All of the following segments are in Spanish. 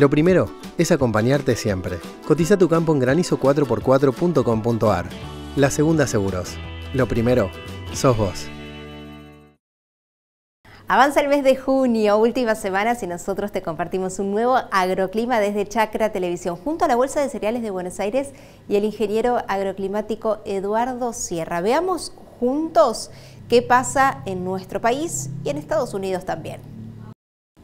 Lo primero es acompañarte siempre. Cotiza tu campo en granizo4x4.com.ar. La segunda seguros. Lo primero, sos vos. Avanza el mes de junio, últimas semanas, y nosotros te compartimos un nuevo agroclima desde Chacra Televisión, junto a la Bolsa de Cereales de Buenos Aires y el ingeniero agroclimático Eduardo Sierra. Veamos juntos qué pasa en nuestro país y en Estados Unidos también.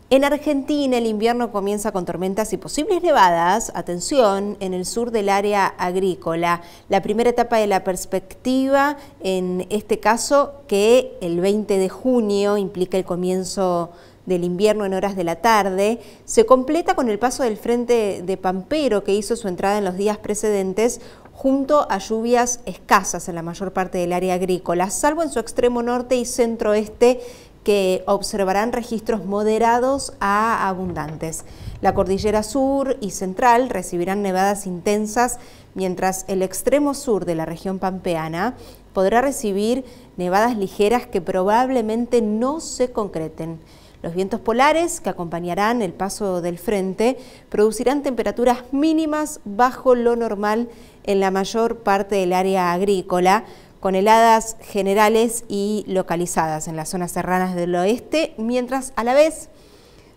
En Argentina el invierno comienza con tormentas y posibles nevadas, atención, en el sur del área agrícola. La primera etapa de la perspectiva, en este caso, que el 20 de junio implica el comienzo del invierno en horas de la tarde, se completa con el paso del frente de Pampero que hizo su entrada en los días precedentes junto a lluvias escasas en la mayor parte del área agrícola, salvo en su extremo norte y centro-este que observarán registros moderados a abundantes. La cordillera sur y central recibirán nevadas intensas, mientras el extremo sur de la región pampeana podrá recibir nevadas ligeras que probablemente no se concreten. Los vientos polares que acompañarán el paso del frente producirán temperaturas mínimas bajo lo normal en la mayor parte del área agrícola, con heladas generales y localizadas en las zonas serranas del oeste, mientras a la vez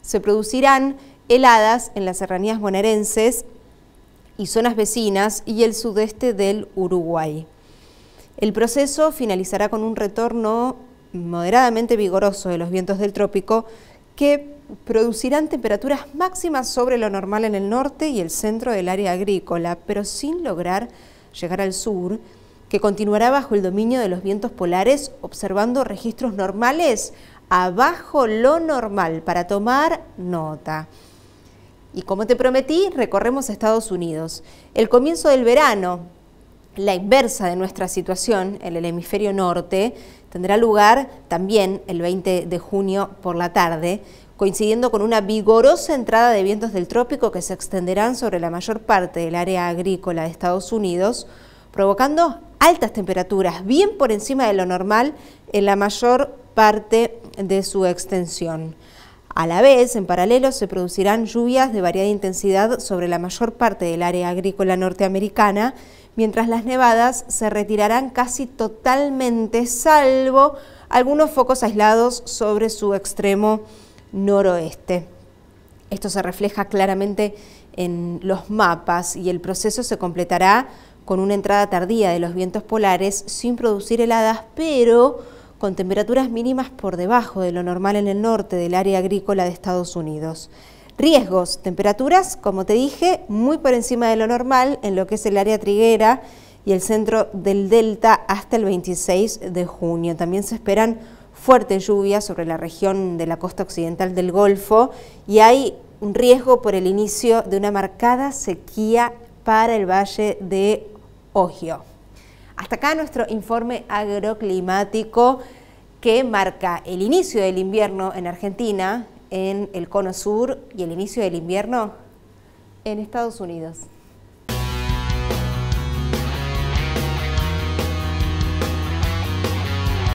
se producirán heladas en las serranías bonaerenses y zonas vecinas y el sudeste del Uruguay. El proceso finalizará con un retorno moderadamente vigoroso de los vientos del trópico que producirán temperaturas máximas sobre lo normal en el norte y el centro del área agrícola, pero sin lograr llegar al sur, que continuará bajo el dominio de los vientos polares observando registros normales abajo lo normal para tomar nota. Y como te prometí, recorremos Estados Unidos. El comienzo del verano, la inversa de nuestra situación en el hemisferio norte, tendrá lugar también el 20 de junio por la tarde, coincidiendo con una vigorosa entrada de vientos del trópico que se extenderán sobre la mayor parte del área agrícola de Estados Unidos, provocando altas temperaturas, bien por encima de lo normal en la mayor parte de su extensión. A la vez, en paralelo, se producirán lluvias de variada intensidad sobre la mayor parte del área agrícola norteamericana, mientras las nevadas se retirarán casi totalmente, salvo algunos focos aislados sobre su extremo noroeste. Esto se refleja claramente en los mapas y el proceso se completará con una entrada tardía de los vientos polares sin producir heladas, pero con temperaturas mínimas por debajo de lo normal en el norte del área agrícola de Estados Unidos. Riesgos, temperaturas, como te dije, muy por encima de lo normal en lo que es el área triguera y el centro del delta hasta el 26 de junio. También se esperan fuertes lluvias sobre la región de la costa occidental del Golfo y hay un riesgo por el inicio de una marcada sequía para el valle de hasta acá nuestro informe agroclimático que marca el inicio del invierno en Argentina, en el cono sur y el inicio del invierno en Estados Unidos.